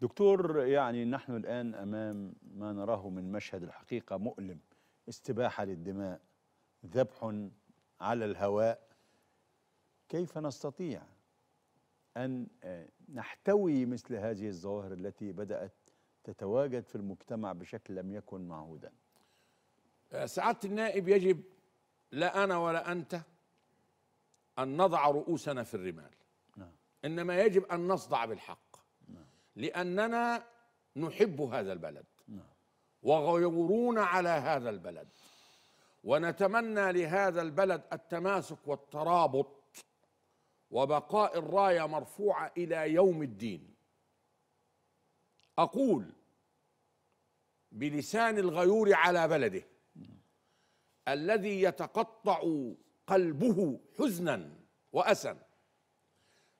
دكتور يعني نحن الآن أمام ما نراه من مشهد الحقيقة مؤلم استباحة للدماء ذبح على الهواء كيف نستطيع أن آه، نحتوي مثل هذه الظواهر التي بدأت تتواجد في المجتمع بشكل لم يكن معهودا آه، سعادة النائب يجب لا أنا ولا أنت أن نضع رؤوسنا في الرمال نعم. إنما يجب أن نصدع بالحق لأننا نحب هذا البلد وغيورون على هذا البلد ونتمنى لهذا البلد التماسك والترابط وبقاء الرايه مرفوعه الى يوم الدين اقول بلسان الغيور على بلده الذي يتقطع قلبه حزنا واسا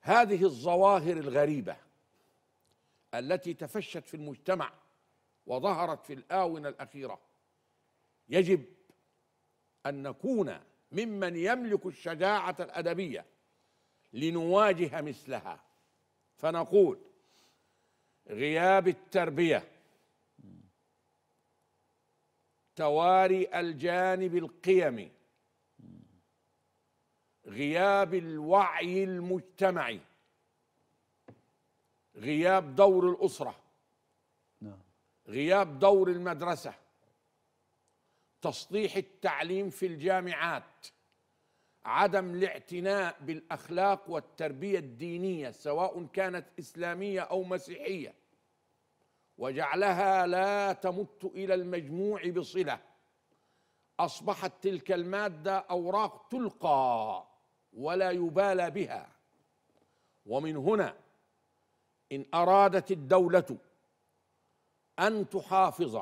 هذه الظواهر الغريبه التي تفشت في المجتمع وظهرت في الاونه الاخيره يجب ان نكون ممن يملك الشجاعه الادبيه لنواجه مثلها فنقول غياب التربيه تواري الجانب القيمي غياب الوعي المجتمعي غياب دور الأسرة نعم. غياب دور المدرسة تسطيح التعليم في الجامعات عدم الاعتناء بالأخلاق والتربية الدينية سواء كانت إسلامية أو مسيحية وجعلها لا تمت إلى المجموع بصلة أصبحت تلك المادة أوراق تلقى ولا يبالى بها ومن هنا ان ارادت الدوله ان تحافظ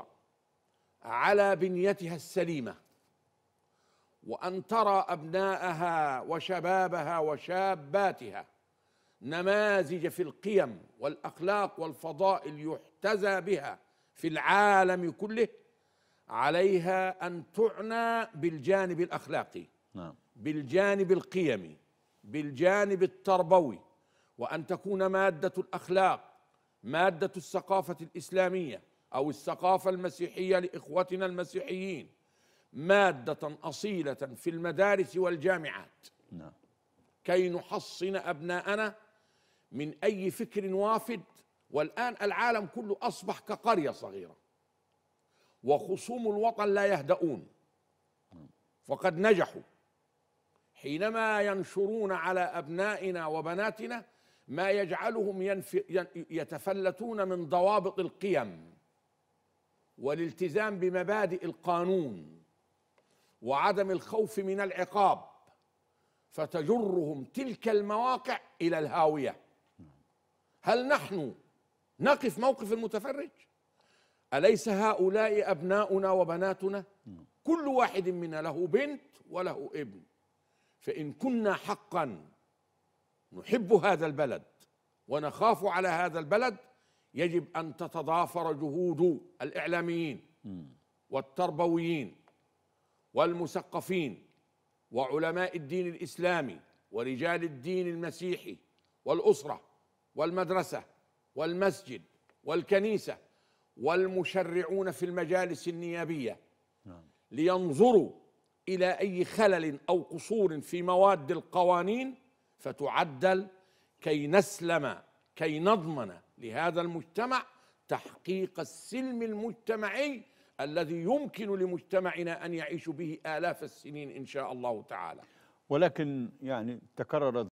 على بنيتها السليمه وان ترى ابناءها وشبابها وشاباتها نماذج في القيم والاخلاق والفضائل يحتذى بها في العالم كله عليها ان تعنى بالجانب الاخلاقي نعم. بالجانب القيمي بالجانب التربوي وان تكون ماده الاخلاق ماده الثقافه الاسلاميه او الثقافه المسيحيه لاخوتنا المسيحيين ماده اصيله في المدارس والجامعات نعم كي نحصن ابناءنا من اي فكر وافد والان العالم كله اصبح كقريه صغيره وخصوم الوطن لا يهدؤون فقد نجحوا حينما ينشرون على ابنائنا وبناتنا ما يجعلهم ينف... يتفلتون من ضوابط القيم والالتزام بمبادئ القانون وعدم الخوف من العقاب فتجرهم تلك المواقع الى الهاويه هل نحن نقف موقف المتفرج اليس هؤلاء ابناؤنا وبناتنا كل واحد منا له بنت وله ابن فان كنا حقا نحب هذا البلد ونخاف على هذا البلد يجب ان تتضافر جهود الاعلاميين والتربويين والمثقفين وعلماء الدين الاسلامي ورجال الدين المسيحي والاسره والمدرسه والمسجد والكنيسه والمشرعون في المجالس النيابيه نعم. لينظروا الى اي خلل او قصور في مواد القوانين فتعدل كي نسلم كي نضمن لهذا المجتمع تحقيق السلم المجتمعي الذي يمكن لمجتمعنا ان يعيش به الاف السنين ان شاء الله تعالى. ولكن يعني تكررت